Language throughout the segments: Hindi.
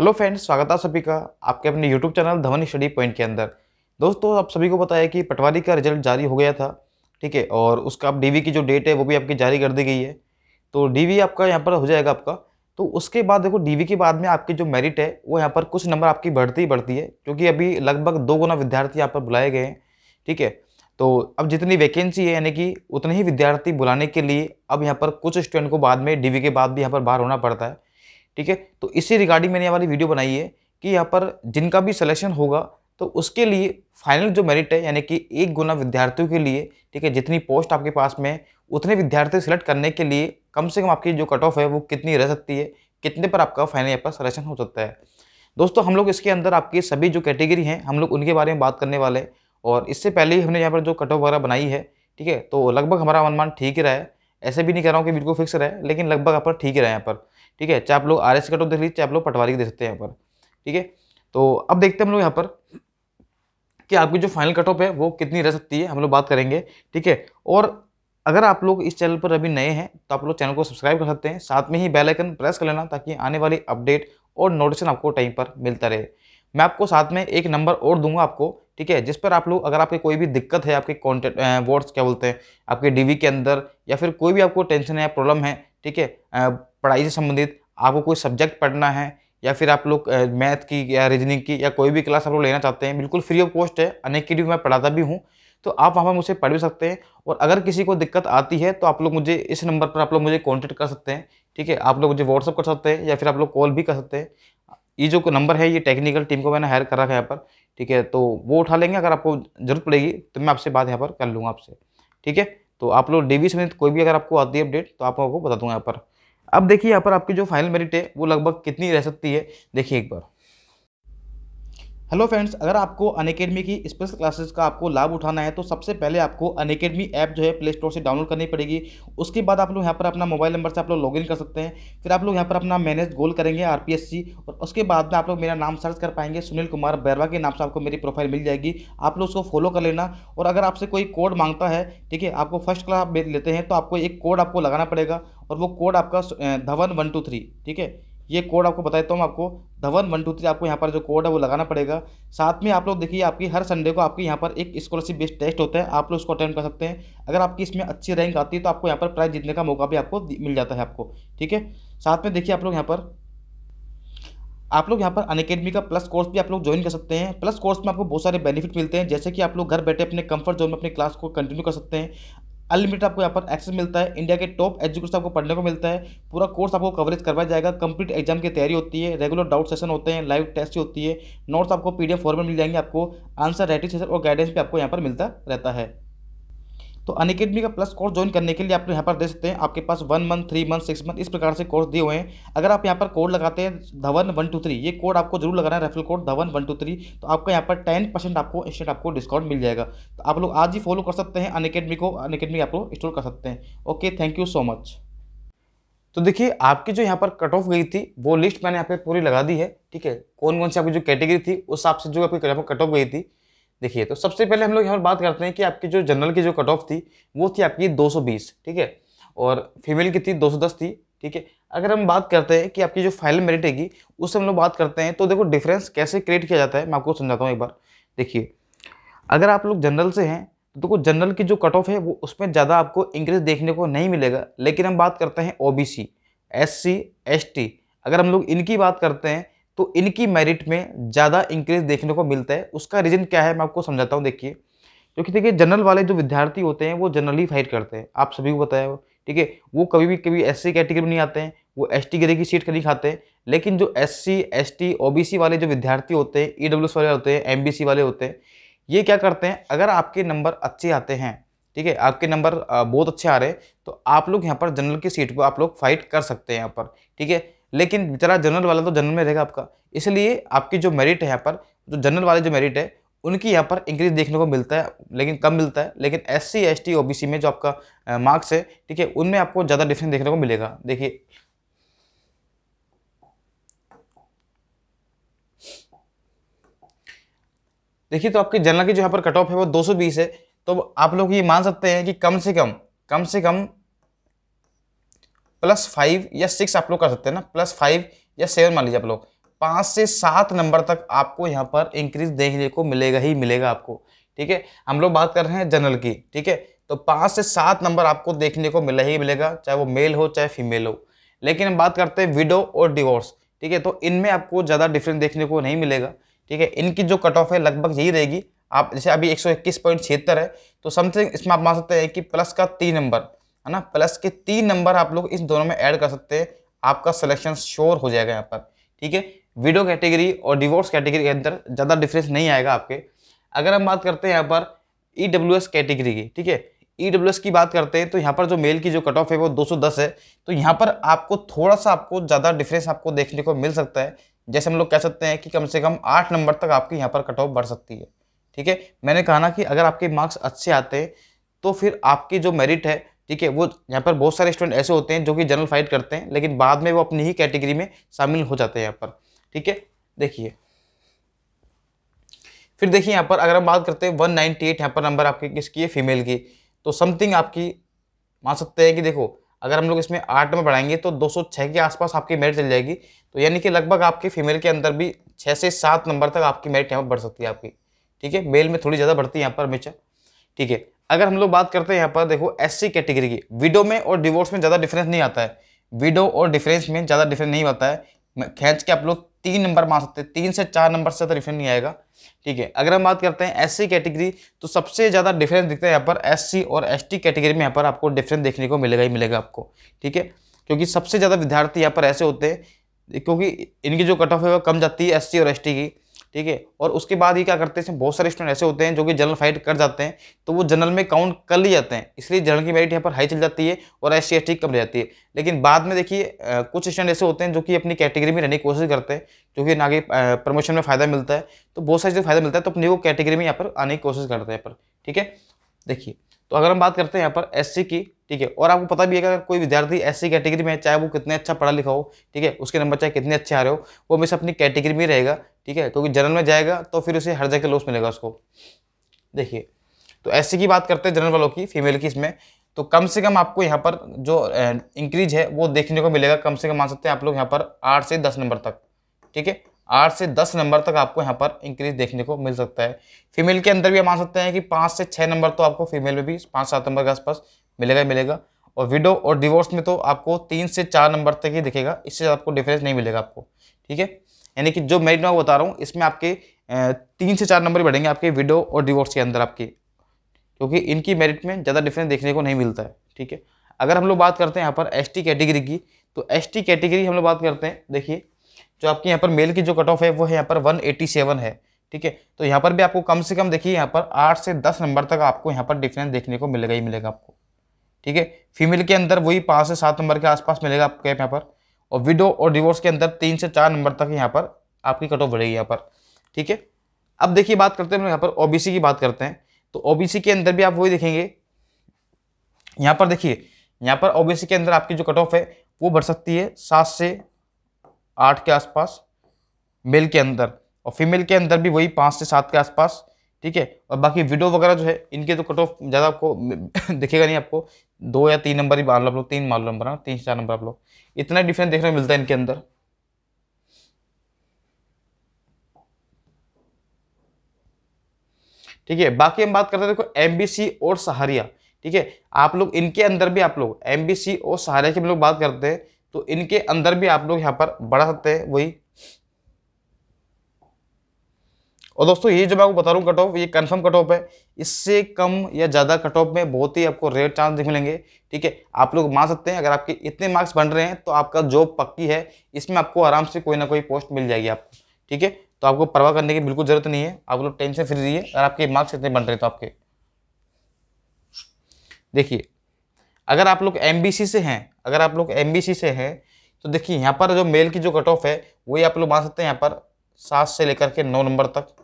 हेलो फ्रेंड्स स्वागत है सभी का आपके अपने YouTube channel Dhawan study point के अंदर दोस्तों आप सभी को बताया कि पटवारी का रिजल्ट जारी हो गया था ठीक है और उसका आप डीवी की जो डेट है वो भी आपकी जारी कर दी गई है तो डीवी आपका यहाँ पर हो जाएगा आपका तो उसके बाद देखो डीवी के बाद में आपकी जो मेरिट है वो यहाँ पर कुछ नंबर आपकी बढ़ती ही बढ़ती है क्योंकि अभी लगभग दो गुना विद्यार्थी यहाँ पर बुलाए गए हैं ठीक है तो अब जितनी वैकेंसी है यानी कि उतने ही विद्यार्थी बुलाने के लिए अब यहाँ पर कुछ स्टूडेंट को बाद में डीवी के बाद भी यहाँ पर बाहर होना पड़ता है ठीक है तो इसी रिगार्डिंग मैंने वाली वीडियो बनाई है कि यहाँ पर जिनका भी सिलेक्शन होगा तो उसके लिए फाइनल जो मेरिट है यानी कि एक गुना विद्यार्थियों के लिए ठीक है जितनी पोस्ट आपके पास में है उतने विद्यार्थी सिलेक्ट करने के लिए कम से कम आपकी जो कट ऑफ है वो कितनी रह सकती है कितने पर आपका फाइनल यहाँ पर सिलेक्शन हो सकता है दोस्तों हम लोग इसके अंदर आपकी सभी जो कैटेगरी हैं हम लोग उनके बारे में बात करने वाले हैं और इससे पहले ही हमने यहाँ पर जो कट ऑफ वगैरह बनाई है ठीक है तो लगभग हमारा अनुमान ठीक ही रहा है ऐसे भी नहीं कह रहा हूँ कि बिल्कुल फिक्स रहे लेकिन लगभग यहाँ पर ठीक ही रहा है यहाँ पर ठीक है चाहे आप लोग आर एस कट ऑफ देख लीजिए चाहे आप लोग पटवारी देख सकते हैं यहाँ पर ठीक है तो अब देखते हैं हम लोग यहाँ पर कि आपकी जो फाइनल कट ऑफ है वो कितनी रह सकती है हम लोग बात करेंगे ठीक है और अगर आप लोग इस चैनल पर अभी नए हैं तो आप लोग चैनल को सब्सक्राइब कर सकते हैं साथ में ही बेल आइकन प्रेस कर लेना ताकि आने वाली अपडेट और नोटिफिकेशन आपको टाइम पर मिलता रहे मैं आपको साथ में एक नंबर और दूंगा आपको ठीक है जिस पर आप लोग अगर आपकी कोई भी दिक्कत है आपके कॉन्टेंट वर्ड्स क्या बोलते हैं आपके डी के अंदर या फिर कोई भी आपको टेंशन है प्रॉब्लम है ठीक है पढ़ाई से संबंधित आपको कोई सब्जेक्ट पढ़ना है या फिर आप लोग मैथ की या रीजनिंग की या कोई भी क्लास आप लोग लेना चाहते हैं बिल्कुल फ्री ऑफ कॉस्ट है अनेक की भी मैं पढ़ाता भी हूँ तो आप वहाँ पर मुझसे पढ़ भी सकते हैं और अगर किसी को दिक्कत आती है तो आप लोग मुझे इस नंबर पर आप लोग मुझे कॉन्टेक्ट कर सकते हैं ठीक है आप लोग मुझे व्हाट्सअप कर सकते हैं या फिर आप लोग कॉल भी कर सकते हैं ये जो नंबर है ये टेक्निकल टीम को मैंने हायर कर रखा है यहाँ पर ठीक है तो वो उठा लेंगे अगर आपको जरूरत पड़ेगी तो मैं आपसे बात यहाँ पर कर लूँगा आपसे ठीक है तो आप लोग डेवी समेत कोई भी अगर आपको आती है अपडेट तो आप लोगों को बता दूँगा यहाँ पर अब देखिए यहाँ पर आपकी जो फाइनल मेरिट है वो लगभग कितनी रह सकती है देखिए एक बार हेलो फ्रेंड्स अगर आपको अनकेडमी की स्पेशल क्लासेस का आपको लाभ उठाना है तो सबसे पहले आपको अनकेडमी ऐप जो है प्ले स्टोर से डाउनलोड करनी पड़ेगी उसके बाद आप लोग यहाँ पर अपना मोबाइल नंबर से आप लोग लॉगिन कर सकते हैं फिर आप लोग यहाँ पर अपना मैनेज गोल करेंगे आरपीएससी और उसके बाद में आप लोग मेरा नाम सर्च कर पाएंगे सुनील कुमार बैरवा के नाम से आपको मेरी प्रोफाइल मिल जाएगी आप लोग उसको फॉलो कर लेना और अगर आपसे कोई कोड मांगता है ठीक है आपको फर्स्ट क्लास लेते हैं तो आपको एक कोड आपको लगाना पड़ेगा और वो कोड आपका धवन वन टू थ्री ठीक है ये कोड आपको बता देता हूँ आपको धवन वन टू थ्री आपको यहाँ पर जो कोड है वो लगाना पड़ेगा साथ में आप लोग देखिए आपकी हर संडे को आपके यहाँ पर एक स्कॉलरशिप बेस्ड टेस्ट होता है आप लोग उसको अटेंड कर सकते हैं अगर आपकी इसमें अच्छी रैंक आती है तो आपको यहाँ पर प्राइज जीतने का मौका भी आपको मिल जाता है आपको ठीक है साथ में देखिए आप लोग यहाँ पर आप लोग यहाँ पर अनकेडमी का प्लस कोर्स भी आप लोग ज्वाइन कर सकते हैं प्लस कोर्स में आपको बहुत सारे बेनिफिट मिलते हैं जैसे कि आप लोग घर बैठे अपने कंफर्ट जोन में अपने क्लास को कंटिन्यू कर सकते हैं अनलिमिटेड आपको यहाँ पर एक्सेस मिलता है इंडिया के टॉप एजुकेशन आपको पढ़ने को मिलता है पूरा कोर्स आपको कवरेज करवाया जाएगा कंप्लीट एग्जाम की तैयारी होती है रेगुलर डाउट सेशन होते हैं लाइव टेस्ट होती है नोट्स आपको पीडीएफ फॉर्म में मिल जाएंगे आपको आंसर राइटिंग सेशन और गाइडेंस भी आपको यहाँ पर मिलता रहता है तो अनकेडमी का प्लस कोर्स ज्वाइन करने के लिए आप यहाँ पर देख सकते हैं आपके पास one month three month six month इस प्रकार से कोर्स दिए हुए हैं अगर आप यहाँ पर कोड लगाते हैं धवन वन टू थ्री ये कोड आपको जरूर लगाना है referral code Dhawan one two three तो आपको यहाँ पर टेन परसेंट आपको इंस्टेंट आपको डिस्काउंट मिल जाएगा तो आप लोग आज ही फॉलो कर सकते हैं अनकेडमी को अनकेडमी आप लोग इंस्टॉल कर सकते हैं okay thank you so much तो देखिए आपकी जो यहाँ पर कट ऑफ गई थी वो लिस्ट मैंने यहाँ पे पूरी लगा दी है ठीक है कौन कौन सी आपकी जो कैटेगरी थी उस हिसाब से जो आपकी कट ऑफ गई थी देखिए तो सबसे पहले हम लोग यहाँ पर बात करते हैं कि आपकी जो जनरल की जो कट ऑफ थी वो थी आपकी 220 ठीक है और फीमेल की थी 210 थी ठीक है अगर हम बात करते हैं कि आपकी जो फाइनल मेरिट हैगी उससे हम लोग बात करते हैं तो देखो डिफरेंस कैसे क्रिएट किया जाता है मैं आपको समझाता हूँ एक बार देखिए अगर आप लोग जनरल से हैं तो देखो जनरल की जो कट ऑफ है वो उसमें ज़्यादा आपको इंक्रीज देखने को नहीं मिलेगा लेकिन हम बात करते हैं O B C S C S T अगर हम लोग इनकी बात करते हैं तो इनकी मेरिट में ज़्यादा इंक्रीज देखने को मिलता है उसका रीज़न क्या है मैं आपको समझाता हूँ देखिए क्योंकि देखिए जनरल वाले जो विद्यार्थी होते हैं वो जनरली फाइट करते हैं आप सभी को बताया ठीक है वो कभी भी कभी एस कैटेगरी में नहीं आते हैं वो एस टी की सीट कभी खाते हैं लेकिन जो S C S T O B C वाले जो विद्यार्थी होते हैं ई वाले होते हैं एम बी सी वाले होते हैं ये क्या करते हैं अगर आपके नंबर अच्छे आते हैं ठीक है आपके नंबर बहुत अच्छे आ रहे हैं तो आप लोग यहाँ पर जनरल की सीट को आप लोग फाइट कर सकते हैं यहाँ पर ठीक है लेकिन बेचारा जनरल वाला तो जनरल में रहेगा आपका इसलिए आपकी जो मेरिट है यहाँ पर जो जनरल वाले जो मेरिट है उनकी यहाँ पर इंक्रीज देखने को मिलता है लेकिन कम मिलता है लेकिन S C S T O B C में जो आपका मार्क्स है ठीक है उनमें आपको ज़्यादा डिफरेंस देखने को मिलेगा देखिए देखिए तो आपके जनरल की जो यहाँ पर कट ऑफ है वो 220 है तो आप लोग ये मान सकते हैं कि कम से कम कम से कम प्लस फाइव या सिक्स आप लोग कर सकते हैं ना प्लस फाइव या सेवन मान लीजिए आप लोग पाँच से सात नंबर तक आपको यहाँ पर इंक्रीज देखने को मिलेगा ही मिलेगा आपको ठीक है हम लोग बात कर रहे हैं जनरल की ठीक है तो पाँच से सात नंबर आपको देखने को मिला ही मिलेगा चाहे वो मेल हो चाहे फीमेल हो लेकिन हम बात करते हैं विडो और डिवोर्स ठीक है तो इनमें आपको ज़्यादा डिफरेंस देखने को नहीं मिलेगा ठीक है इनकी जो कट ऑफ है लगभग यही रहेगी आप जैसे अभी एक है तो समथिंग इसमें आप मान सकते हैं कि प्लस का तीन नंबर है ना प्लस के तीन नंबर आप लोग इस दोनों में ऐड कर सकते हैं आपका सिलेक्शन श्योर हो जाएगा यहाँ पर ठीक है विडो कैटेगरी और डिवोर्स कैटेगरी के अंदर ज़्यादा डिफरेंस नहीं आएगा आपके अगर हम बात करते हैं यहाँ पर ई e कैटेगरी की ठीक है ई e की बात करते हैं तो यहाँ पर जो मेल की जो कट ऑफ है वो 210 है तो यहाँ पर आपको थोड़ा सा आपको ज़्यादा डिफरेंस आपको देखने को मिल सकता है जैसे हम लोग कह सकते हैं कि कम से कम आठ नंबर तक आपकी यहाँ पर कट ऑफ बढ़ सकती है ठीक है मैंने कहा ना कि अगर आपके मार्क्स अच्छे आते हैं तो फिर आपकी जो मेरिट है ठीक है वो यहाँ पर बहुत सारे स्टूडेंट ऐसे होते हैं जो कि जनरल फाइट करते हैं लेकिन बाद में वो अपनी ही कैटेगरी में शामिल हो जाते हैं यहाँ पर ठीक है देखिए फिर देखिए यहाँ पर अगर हम बात करते हैं वन नाइन्टी एट यहाँ पर नंबर आपकी किसकी है फीमेल की तो समथिंग आपकी मान सकते हैं कि देखो अगर हम लोग इसमें आठ में बढ़ाएंगे तो 206 के आसपास आपकी मेरिट चल जाएगी तो यानी कि लगभग आपके फीमेल के अंदर भी छः से सात नंबर तक आपकी मेरिट यहाँ पर बढ़ सकती है आपकी ठीक है मेल में थोड़ी ज़्यादा बढ़ती है यहाँ पर हमेशा ठीक है अगर हम लोग बात करते हैं यहाँ पर देखो एस कैटेगरी की विडो में और डिवोर्स में ज़्यादा डिफरेंस नहीं आता है विडो और डिफरेंस में ज़्यादा डिफरेंस नहीं आता है खींच के आप लोग तीन नंबर मार सकते हैं तीन से चार नंबर से ज़्यादा तो डिफरेंस नहीं आएगा ठीक है अगर हम बात करते हैं एस कैटेगरी तो सबसे ज़्यादा डिफरेंस दिखता है यहाँ पर एस और एस कैटेगरी में यहाँ पर आपको डिफरेंस देखने को मिलेगा ही मिलेगा आपको ठीक है क्योंकि सबसे ज़्यादा विद्यार्थी यहाँ पर ऐसे होते हैं क्योंकि इनकी जो कट ऑफ है वो कम जाती है एस और एस की ठीक है और उसके बाद ही क्या करते हैं बहुत सारे स्टूडेंट ऐसे होते हैं जो कि जनरल फाइट कर जाते हैं तो वो जनरल में काउंट कर लिए जाते हैं इसलिए जनरल की मेरिट यहाँ पर हाई चल जाती है और एस सी कम रह जाती है लेकिन बाद में देखिए कुछ स्टूडेंट ऐसे होते हैं जो कि अपनी कैटेगरी में रहने की कोशिश करते हैं जो कि आगे प्रमोशन में फ़ायदा मिलता है तो बहुत सारी चीज़ें फ़ायदा मिलता है तो अपनी वो कैटेगरी में यहाँ पर आने की कोशिश करते हैं यहाँ पर ठीक है देखिए तो अगर हम बात करते हैं यहाँ पर एस की ठीक है और आपको पता भी है कि अगर कोई विद्यार्थी एस कैटेगरी में चाहे वो कितने अच्छा पढ़ा लिखा हो ठीक है उसके नंबर चाहे कितने अच्छे आ रहे हो वो हमेशा अपनी कैटेगरी में रहेगा ठीक है क्योंकि जनरल में जाएगा तो फिर उसे हर जगह लॉस मिलेगा उसको देखिए तो ऐसे की बात करते हैं जनरल वालों की फीमेल की इसमें तो कम से कम आपको यहाँ पर जो इंक्रीज है वो देखने को मिलेगा कम से कम मान सकते हैं आप लोग यहाँ पर आठ से दस नंबर तक ठीक है आठ से दस नंबर तक आपको यहाँ पर इंक्रीज देखने को मिल सकता है फीमेल के अंदर भी मान सकते हैं कि पाँच से छः नंबर तो आपको फीमेल में भी पाँच सात नंबर के आसपास मिलेगा ही मिलेगा और विडो और डिवोर्स में तो आपको तीन से चार नंबर तक ही दिखेगा इससे आपको डिफरेंस नहीं मिलेगा आपको ठीक है यानी कि जो मेरिट में बता रहा हूँ इसमें आपके तीन से चार नंबर बढ़ेंगे आपके विडो और डिवोर्स के अंदर आपके क्योंकि इनकी मेरिट में ज़्यादा डिफरेंस देखने को नहीं मिलता है ठीक है अगर हम लोग बात करते हैं यहाँ पर एस कैटेगरी की तो एस कैटेगरी हम लोग बात करते हैं देखिए जो आपके यहाँ पर मेल की जो कट ऑफ है वो है यहाँ पर सेवन है ठीक है तो यहाँ पर भी आपको कम से कम देखिए यहाँ पर आठ से दस नंबर तक आपको यहाँ पर डिफरेंस देखने को मिलेगा ही मिलेगा आपको ठीक है फीमेल के अंदर वही पाँच से सात नंबर के आसपास मिलेगा आपको यहाँ पर और विडो और डिवोर्स के अंदर तीन से चार नंबर तक यहाँ पर आपकी कट ऑफ बढ़ेगी यहाँ पर ठीक है अब देखिए बात करते हैं यहाँ पर ओबीसी की बात करते हैं तो ओबीसी के अंदर भी आप वही देखेंगे यहाँ पर देखिए यहाँ पर ओबीसी के अंदर आपकी जो कट ऑफ है वो बढ़ सकती है सात से आठ के आसपास मेल के अंदर और फीमेल के अंदर भी वही पाँच से सात के आसपास ठीक है और बाकी विडो वगैरह जो है इनके तो कट ऑफ ज़्यादा आपको दिखेगा नहीं आपको दो या तीन नंबर ही मान लो आप लोग तीन मान लो नंबर हाँ, तीन चार नंबर आप लोग इतना डिफरेंस देखने को मिलता है इनके अंदर ठीक है बाकी हम बात करते हैं देखो एमबीसी और सहारिया ठीक है आप लोग इनके अंदर भी आप लोग एमबीसी और सहारिया की हम लोग बात करते हैं तो इनके अंदर भी आप लोग यहाँ पर बढ़ा सकते हैं वही और दोस्तों ये जो मैं आपको बता रहा हूँ कट ऑफ ये कन्फर्म कट ऑफ है इससे कम या ज़्यादा कट ऑफ में बहुत ही आपको रेयर चांस दिख मिलेंगे ठीक है आप लोग मान सकते हैं अगर आपके इतने मार्क्स बन रहे हैं तो आपका जॉब पक्की है इसमें आपको आराम से कोई ना कोई पोस्ट मिल जाएगी आपको ठीक है तो आपको परवाह करने की बिल्कुल ज़रूरत नहीं है आप लोग टेंशन फ्री रहिए अगर आपके मार्क्स इतने बन रहे हैं तो आपके देखिए अगर आप लोग एम से हैं अगर आप लोग एम से हैं तो देखिए यहाँ पर जो मेल की जो कट ऑफ है वही आप लोग मान सकते हैं यहाँ पर सात से लेकर के नौ नंबर तक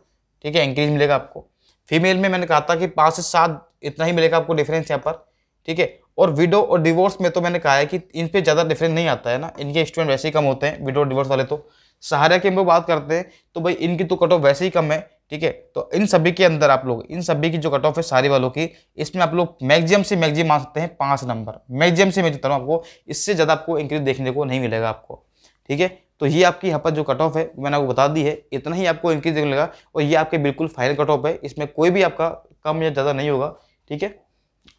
ठीक है इंक्रीज मिलेगा आपको फीमेल में मैंने कहा था कि पाँच से सात इतना ही मिलेगा आपको डिफरेंस यहाँ पर ठीक है और विडो और डिवोर्स में तो मैंने कहा है कि इन पर ज़्यादा डिफरेंस नहीं आता है ना इनके स्टूडेंट वैसे ही कम होते हैं विडो और डिवोर्स वाले तो सहारा की हम बात करते हैं तो भाई इनकी तो कट ऑफ वैसे ही कम है ठीक है तो इन सभी के अंदर आप लोग इन सभी की जो कट ऑफ है सारी वालों की इसमें आप लोग मैक्सिमम से मैक्सिमम मान सकते हैं पाँच नंबर मैक्सिमम से मैं जितना आपको इससे ज़्यादा आपको इंक्रीज देखने को नहीं मिलेगा आपको ठीक है तो ये आपकी यहाँ पर जो कट ऑफ है मैंने आपको बता दी है इतना ही आपको इंक्रीज देखने लगा और ये आपके बिल्कुल फाइनल कट ऑफ है इसमें कोई भी आपका कम या ज़्यादा नहीं होगा ठीक है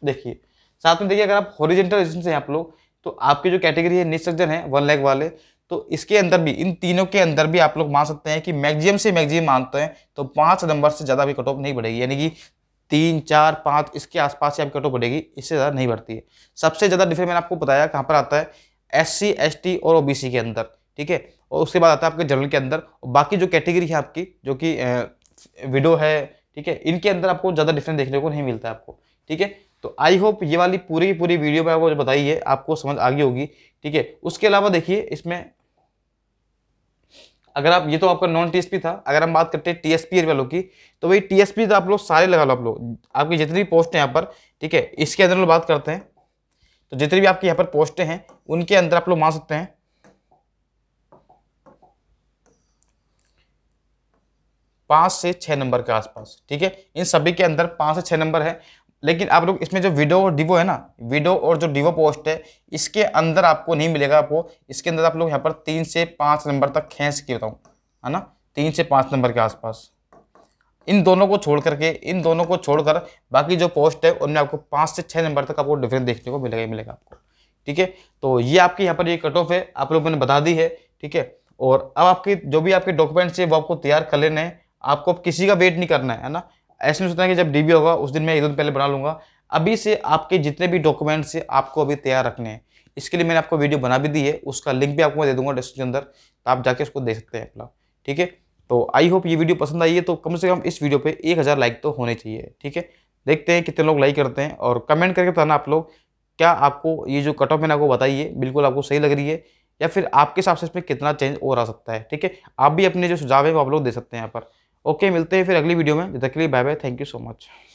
देखिए साथ में देखिए अगर आप हॉरिजेंटल रजिस्टेंस हैं आप लोग तो आपकी जो कैटेगरी है निस्सर्जन है वन लैक वाले तो इसके अंदर भी इन तीनों के अंदर भी आप लोग मान सकते हैं कि मैक्सिमम से मैक्सिमम मानते हैं तो पाँच नंबर से ज़्यादा भी कट ऑफ नहीं बढ़ेगी यानी कि तीन चार पाँच इसके आसपास ही आपकी कट ऑफ बढ़ेगी इससे ज़्यादा नहीं बढ़ती है सबसे ज़्यादा डिफरेंस मैंने आपको बताया कहाँ पर आता है एस सी एस टी और ओ बी सी के अंदर ठीक है और उसके बाद आता है आपके जनरल के अंदर और बाकी जो कैटेगरी है आपकी जो कि विडो है ठीक है इनके अंदर आपको ज़्यादा डिफरेंस देखने को नहीं मिलता है आपको ठीक है तो आई होप ये वाली पूरी की पूरी वीडियो में आपको बताई है आपको समझ आ गई होगी ठीक है उसके अलावा देखिए इसमें अगर आप ये तो आपका नॉन टीएसपी था अगर हम बात करते हैं टीएसपी वालों की तो वही टीएसपी तो आप लोग सारे लगा लो आप लोग आपकी जितनी भी पोस्ट है यहाँ पर ठीक है इसके अंदर बात करते हैं तो जितनी भी आपकी यहाँ पर पोस्टें हैं उनके अंदर आप लोग मान सकते हैं पाँच से छः नंबर के आसपास ठीक है इन सभी के अंदर पाँच से छः नंबर है लेकिन आप लोग इसमें जो विडो और डिवो है ना विडो और जो डिवो पोस्ट है इसके अंदर आपको नहीं मिलेगा आपको इसके अंदर आप लोग यहाँ पर तीन से पाँच नंबर तक खेस के बताऊँ है ना तीन से पाँच नंबर के आसपास इन दोनों को छोड़ करके इन दोनों को छोड़कर बाकी जो पोस्ट है उनमें आपको पाँच से छः नंबर तक आपको डिफरेंस देखने को मिलेगा ही मिलेगा आपको ठीक है तो ये आपके यहाँ पर ये कट ऑफ है आप लोग मैंने बता दी है ठीक है और अब आपके जो भी आपके डॉक्यूमेंट्स है वो आपको तैयार कर लेने हैं आपको अब किसी का वेट नहीं करना है ना ऐसे में सोचना है कि जब डीबी होगा उस दिन मैं एक दिन पहले बना लूँगा अभी से आपके जितने भी डॉक्यूमेंट्स हैं आपको अभी तैयार रखने हैं इसके लिए मैंने आपको वीडियो बना भी दी है उसका लिंक भी आपको मैं दे दूंगा डिस्क्रिप्शन अंदर तो आप जाके उसको देख सकते हैं अपना ठीक है तो आई होप ये वीडियो पसंद आई है तो कम से कम इस वीडियो पे एक हज़ार लाइक तो होने चाहिए ठीक है देखते हैं कितने लोग लाइक करते हैं और कमेंट करके बताना आप लोग क्या आपको ये जो कट ऑफ मैंने आपको बताई है बिल्कुल आपको सही लग रही है या फिर आपके हिसाब से इसमें कितना चेंज और आ सकता है ठीक है आप भी अपने जो सुझाव है वो आप लोग दे सकते हैं यहाँ पर ओके मिलते हैं फिर अगली वीडियो में जब तक के लिए bye bye thank you so much